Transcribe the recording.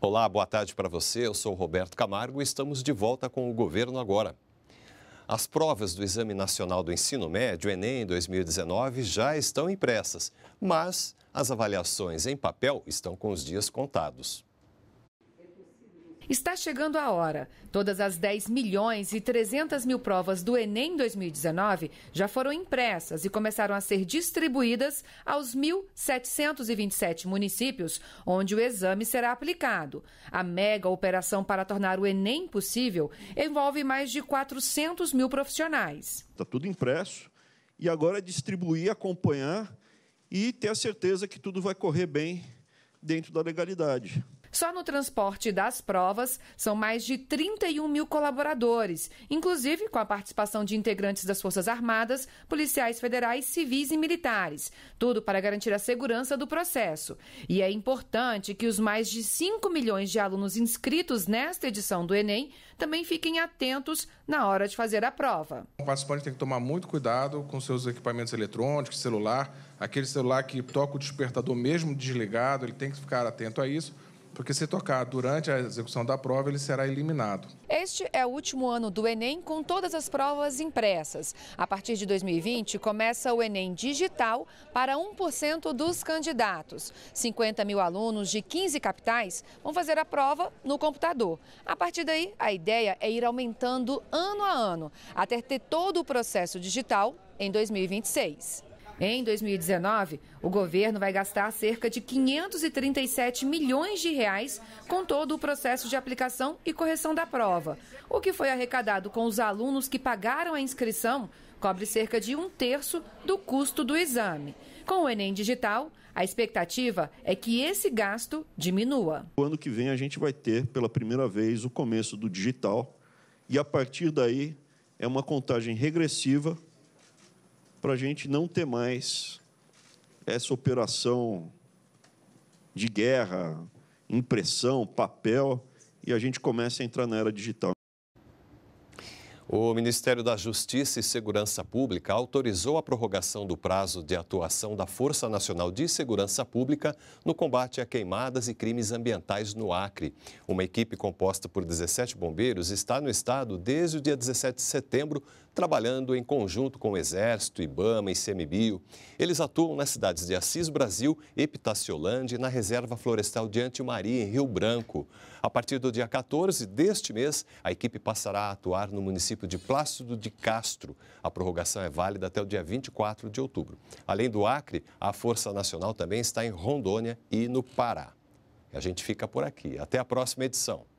Olá, boa tarde para você. Eu sou Roberto Camargo e estamos de volta com o Governo Agora. As provas do Exame Nacional do Ensino Médio, Enem 2019, já estão impressas, mas as avaliações em papel estão com os dias contados. Está chegando a hora. Todas as 10 milhões e 300 mil provas do Enem 2019 já foram impressas e começaram a ser distribuídas aos 1.727 municípios onde o exame será aplicado. A mega operação para tornar o Enem possível envolve mais de 400 mil profissionais. Está tudo impresso e agora é distribuir, acompanhar e ter a certeza que tudo vai correr bem dentro da legalidade. Só no transporte das provas são mais de 31 mil colaboradores, inclusive com a participação de integrantes das Forças Armadas, policiais federais, civis e militares. Tudo para garantir a segurança do processo. E é importante que os mais de 5 milhões de alunos inscritos nesta edição do Enem também fiquem atentos na hora de fazer a prova. O participante tem que tomar muito cuidado com seus equipamentos eletrônicos, celular, aquele celular que toca o despertador mesmo desligado, ele tem que ficar atento a isso porque se tocar durante a execução da prova, ele será eliminado. Este é o último ano do Enem com todas as provas impressas. A partir de 2020, começa o Enem digital para 1% dos candidatos. 50 mil alunos de 15 capitais vão fazer a prova no computador. A partir daí, a ideia é ir aumentando ano a ano, até ter todo o processo digital em 2026. Em 2019, o governo vai gastar cerca de 537 milhões de reais com todo o processo de aplicação e correção da prova. O que foi arrecadado com os alunos que pagaram a inscrição cobre cerca de um terço do custo do exame. Com o Enem Digital, a expectativa é que esse gasto diminua. O ano que vem a gente vai ter pela primeira vez o começo do digital e a partir daí é uma contagem regressiva para a gente não ter mais essa operação de guerra, impressão, papel, e a gente começa a entrar na era digital. O Ministério da Justiça e Segurança Pública autorizou a prorrogação do prazo de atuação da Força Nacional de Segurança Pública no combate a queimadas e crimes ambientais no Acre. Uma equipe composta por 17 bombeiros está no estado desde o dia 17 de setembro trabalhando em conjunto com o Exército, Ibama e Semibio. Eles atuam nas cidades de Assis Brasil, Epitaciolândia e na Reserva Florestal de Antimaria, em Rio Branco. A partir do dia 14 deste mês, a equipe passará a atuar no município de Plácido de Castro. A prorrogação é válida até o dia 24 de outubro. Além do Acre, a Força Nacional também está em Rondônia e no Pará. A gente fica por aqui. Até a próxima edição.